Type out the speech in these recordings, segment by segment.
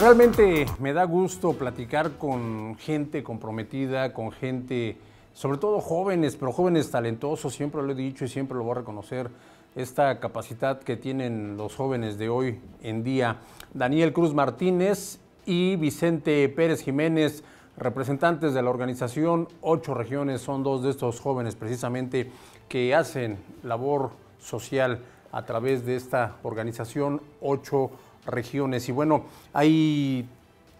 Realmente me da gusto platicar con gente comprometida, con gente, sobre todo jóvenes, pero jóvenes talentosos, siempre lo he dicho y siempre lo voy a reconocer, esta capacidad que tienen los jóvenes de hoy en día. Daniel Cruz Martínez y Vicente Pérez Jiménez, representantes de la organización Ocho Regiones, son dos de estos jóvenes precisamente que hacen labor social a través de esta organización Ocho Regiones regiones. Y bueno, hay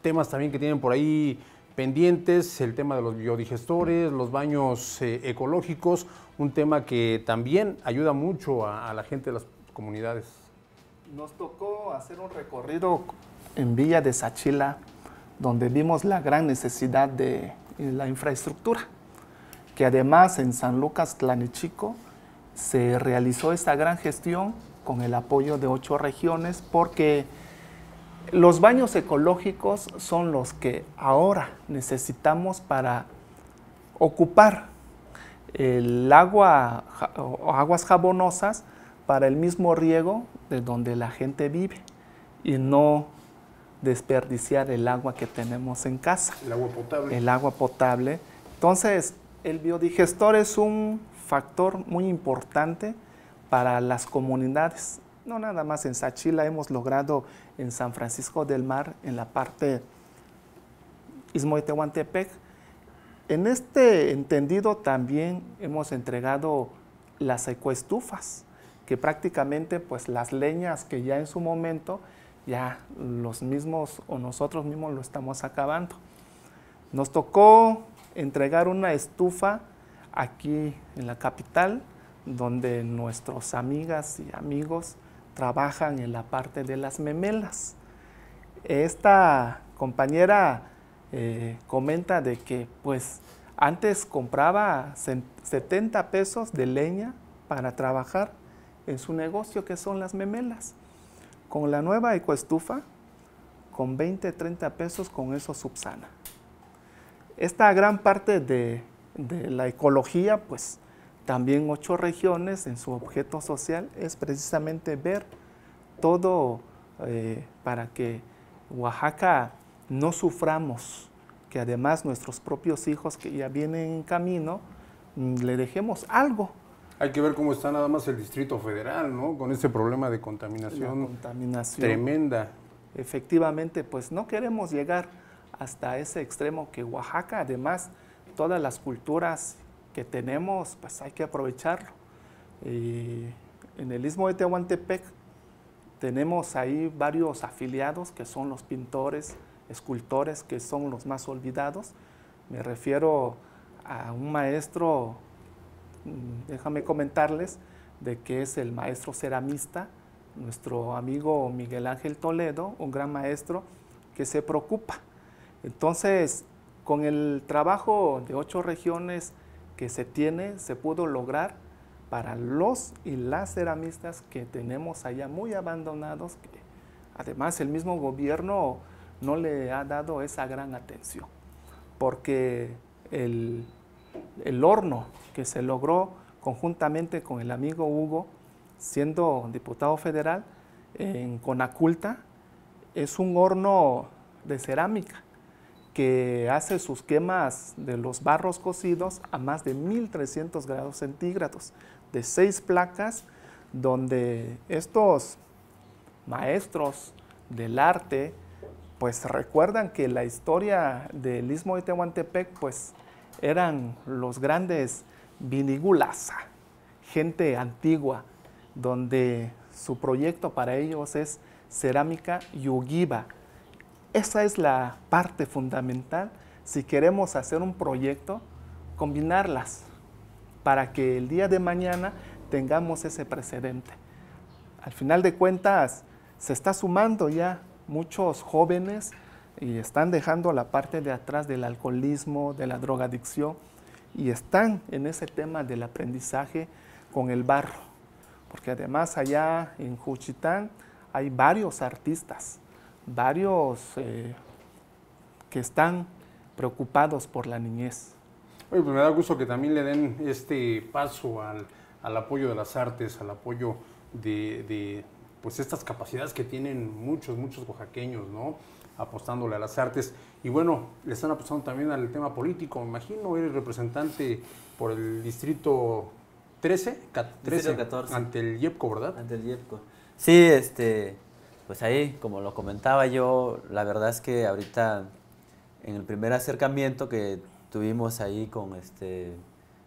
temas también que tienen por ahí pendientes, el tema de los biodigestores, los baños eh, ecológicos, un tema que también ayuda mucho a, la gente de las comunidades. Nos tocó hacer un recorrido en Villa de Sachila, donde vimos la gran necesidad de eh, la infraestructura, que además en San Lucas Tlanichico se realizó esta gran gestión con el apoyo de ocho regiones, porque los baños ecológicos son los que ahora necesitamos para ocupar el agua o aguas jabonosas para el mismo riego de donde la gente vive y no desperdiciar el agua que tenemos en casa. El agua potable. El agua potable. Entonces, el biodigestor es un factor muy importante para las comunidades. No nada más en Sachila, hemos logrado en San Francisco del Mar, en la parte Istmo de Tehuantepec. En este entendido también hemos entregado las ecoestufas, que prácticamente pues las leñas que ya en su momento ya los mismos o nosotros mismos lo estamos acabando. Nos tocó entregar una estufa aquí en la capital, donde nuestros amigas y amigos trabajan en la parte de las memelas. Esta compañera eh, comenta de que pues antes compraba 70 pesos de leña para trabajar en su negocio que son las memelas. Con la nueva ecoestufa, con 20, 30 pesos, con eso subsana. Esta gran parte de la ecología pues también ocho regiones en su objeto social es precisamente ver todo eh, para que Oaxaca no suframos, que además nuestros propios hijos que ya vienen en camino, mm, le dejemos algo. Hay que ver cómo está nada más el Distrito Federal, ¿no? Con ese problema de contaminación, contaminación tremenda. Efectivamente, pues no queremos llegar hasta ese extremo que Oaxaca, además, todas las culturas que tenemos, pues hay que aprovecharlo. Y en el Istmo de Tehuantepec tenemos ahí varios afiliados que son los pintores, escultores, que son los más olvidados. Me refiero a un maestro, mm, déjame comentarles, de que es el maestro ceramista, nuestro amigo Miguel Ángel Toledo, un gran maestro que se preocupa. Entonces, con el trabajo de ocho regiones que se tiene, se pudo lograr para los y las ceramistas que tenemos allá muy abandonados, que además el mismo gobierno no le ha dado esa gran atención, porque el, el horno que se logró conjuntamente con el amigo Hugo, siendo diputado federal en Conaculta, es un horno de cerámica que hace sus quemas de los barros cocidos a más de 1300 grados centígrados, de seis placas donde estos maestros del arte pues recuerdan que la historia del Istmo de Tehuantepec pues eran los grandes vinigulasa, gente antigua, donde su proyecto para ellos es cerámica yugiba, esa es la parte fundamental si queremos hacer un proyecto, combinarlas para que el día de mañana tengamos ese precedente. Al final de cuentas, se está sumando ya muchos jóvenes y están dejando la parte de atrás del alcoholismo, de la drogadicción y están en ese tema del aprendizaje con el barro. Porque además allá en Juchitán hay varios artistas varios eh, que están preocupados por la niñez. Oye, pues me da gusto que también le den este paso al, apoyo de las artes, al apoyo de, pues estas capacidades que tienen muchos, muchos oaxaqueños, ¿no? Apostándole a las artes. Y bueno, le están apostando también al tema político, me imagino, eres representante por el distrito 13, 13 14. ante el IEPCO, ¿verdad? Ante el IEPCO. Sí, este, pues ahí, como lo comentaba yo, la verdad es que ahorita en el primer acercamiento que tuvimos ahí con, este,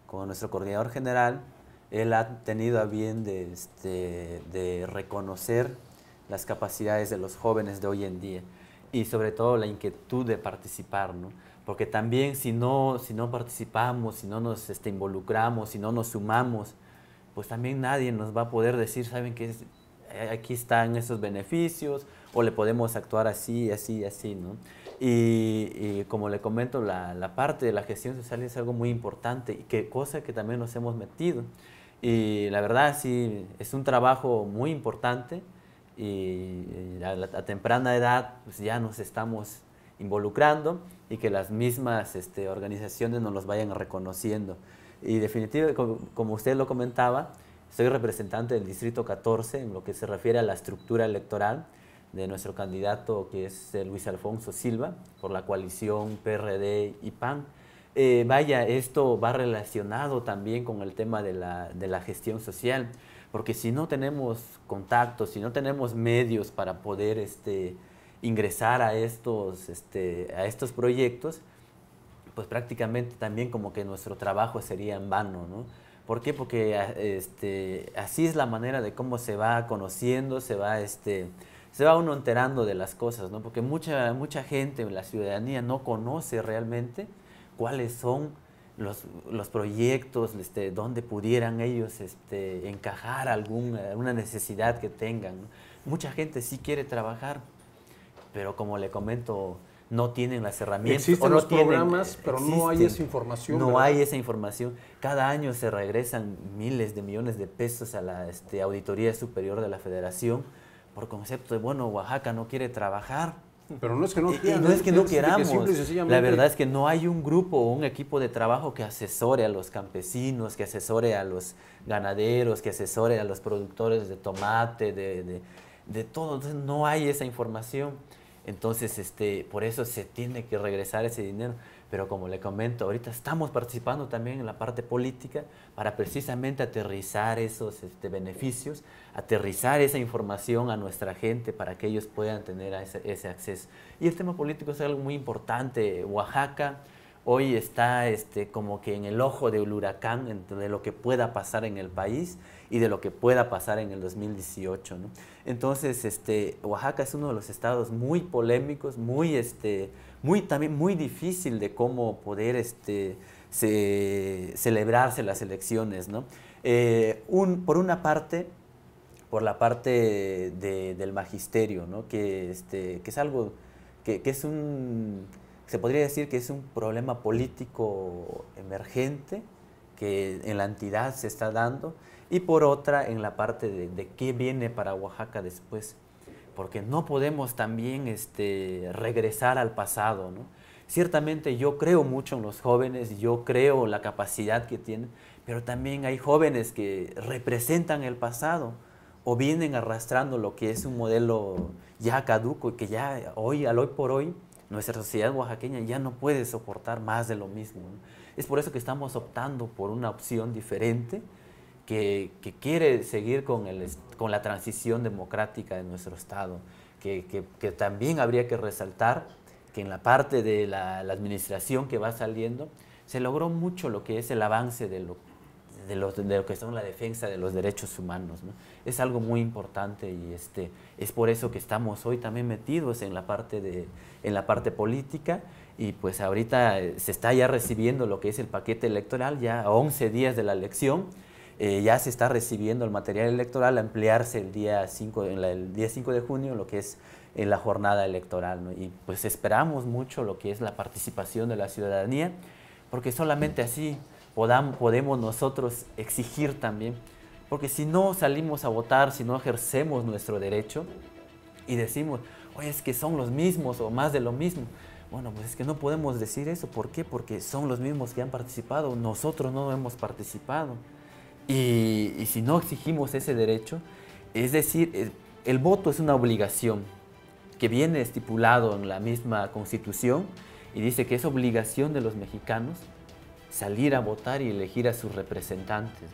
con nuestro coordinador general, él ha tenido a bien de, este, de reconocer las capacidades de los jóvenes de hoy en día y sobre todo la inquietud de participar, ¿no? porque también si no, si no participamos, si no nos este, involucramos, si no nos sumamos, pues también nadie nos va a poder decir, ¿saben qué? Eh, aquí están esos beneficios, o le podemos actuar así, así, así, ¿no? Y, como le comento, la, parte de la gestión social es algo muy importante y qué cosa que también nos hemos metido. Y la verdad, sí, es un trabajo muy importante y a, temprana edad pues, ya nos estamos involucrando y que las mismas este, organizaciones nos los vayan reconociendo. Y definitivamente, como usted lo comentaba, soy representante del Distrito 14 en lo que se refiere a la estructura electoral de nuestro candidato que es eh, Luis Alfonso Silva por la coalición PRD y PAN. Eh, vaya, esto va relacionado también con el tema de la, gestión social, porque si no tenemos contactos, si no tenemos medios para poder este, ingresar a estos, este, a estos proyectos, pues prácticamente también como que nuestro trabajo sería en vano, ¿no? ¿Por qué? Porque este, así es la manera de cómo se va conociendo, se va, este, se va uno enterando de las cosas, ¿no? Porque mucha, mucha gente, la ciudadanía, no conoce realmente cuáles son los, proyectos, este, pudieran ellos este, encajar alguna necesidad que tengan. Mucha gente sí quiere trabajar, pero como le comento no tienen las herramientas. o no los tienen, programas, pero no hay esa información. No hay esa información. Cada año se regresan miles de millones de pesos a la este, Auditoría Superior de la Federación por concepto de, bueno, Oaxaca no quiere trabajar. Pero no es que no, no, es ¿eh? que no queramos. La verdad es que no hay un grupo o un equipo de trabajo que asesore a los campesinos, que asesore a los ganaderos, que asesore a los productores de tomate, de, de todo. Entonces no hay esa información. Entonces, este, por eso se tiene que regresar ese dinero. Pero como le comento, ahorita estamos participando también en la parte política para precisamente aterrizar esos este, beneficios, aterrizar esa información a nuestra gente para que ellos puedan tener ese, ese acceso. Y el tema político es algo muy importante. Oaxaca hoy está este, como que en el ojo del huracán de lo que pueda pasar en el país y de lo que pueda pasar en el 2018. Entonces, este, Oaxaca es uno de los estados muy polémicos, muy, este, muy, también muy difícil de cómo poder este, celebrarse las elecciones. ¿no? Eh, un, por una parte, por la parte del magisterio, ¿no? que, este, que es algo, que es un se podría decir que es un problema político emergente que en la entidad se está dando y por otra en la parte de, de qué viene para Oaxaca después, porque no podemos también este, regresar al pasado. Ciertamente yo creo mucho en los jóvenes, yo creo la capacidad que tienen, pero también hay jóvenes que representan el pasado o vienen arrastrando lo que es un modelo ya caduco y que ya hoy, al hoy por hoy, nuestra sociedad oaxaqueña ya no puede soportar más de lo mismo. Es por eso que estamos optando por una opción diferente que, quiere seguir con, con, la transición democrática de nuestro Estado, que, también habría que resaltar que en la parte de la, administración que va saliendo, se logró mucho lo que es el avance de lo, de, lo que son la defensa de los derechos humanos. Es algo muy importante y este, es por eso que estamos hoy también metidos en la parte, en la parte política y pues ahorita eh, se está ya recibiendo lo que es el paquete electoral, ya a 11 días de la elección. Eh, ya se está recibiendo el material electoral a emplearse el día 5, el día de junio, lo que es en la jornada electoral. Y pues esperamos mucho lo que es la participación de la ciudadanía, porque solamente así podemos nosotros exigir también. Porque si no salimos a votar, si no ejercemos nuestro derecho y decimos, oye, es que son los mismos o más de lo mismo. Bueno, pues es que no podemos decir eso. ¿Por qué? Porque son los mismos que han participado. Nosotros no hemos participado. Y, si no exigimos ese derecho, es decir, eh, el voto es una obligación que viene estipulado en la misma constitución y dice que es obligación de los mexicanos salir a votar y elegir a sus representantes.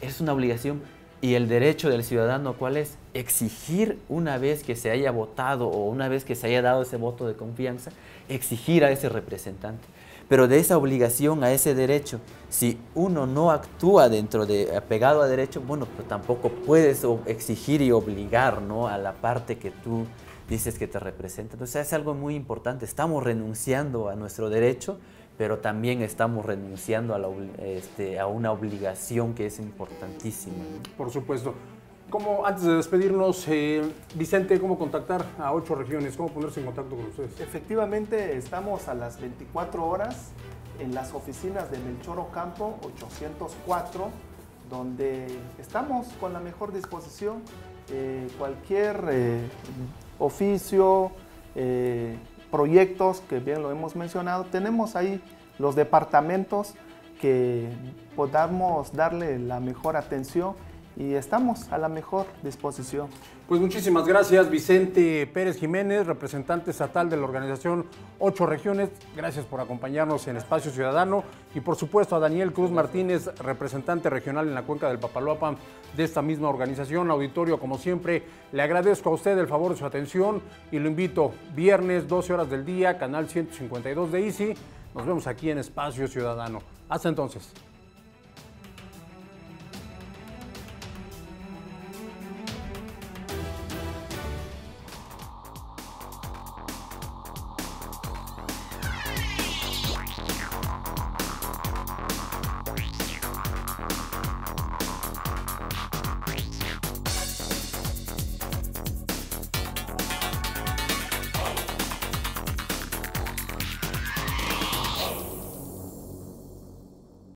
Es una obligación. ¿Y el derecho del ciudadano cuál es? Exigir una vez que se haya votado o una vez que se haya dado ese voto de confianza, exigir a ese representante. Pero de esa obligación a ese derecho, si uno no actúa dentro de apegado a derecho, bueno, pues tampoco puedes exigir y obligar ¿no? a la parte que tú dices que te representa. Entonces es algo muy importante. Estamos renunciando a nuestro derecho pero también estamos renunciando este, a, una obligación que es importantísima. Por supuesto. Como antes de despedirnos, eh, Vicente, cómo contactar a ocho regiones? ¿Cómo ponerse en contacto con ustedes? Efectivamente, estamos a las 24 horas en las oficinas de Melchor Ocampo 804, donde estamos con la mejor disposición. Eh, cualquier eh, oficio, proyectos, que bien lo hemos mencionado, tenemos ahí los departamentos que podamos darle la mejor atención y estamos a la mejor disposición. Pues muchísimas gracias, Vicente Pérez Jiménez, representante estatal de la organización Ocho Regiones. Gracias por acompañarnos en Espacio Ciudadano. Y por supuesto a Daniel Cruz Martínez, representante regional en la cuenca del Papaloapan de esta misma organización. Auditorio, como siempre, le agradezco a usted el favor de su atención y lo invito viernes, 12 horas del día, canal 152 de ICI. Nos vemos aquí en Espacio Ciudadano. Hasta entonces.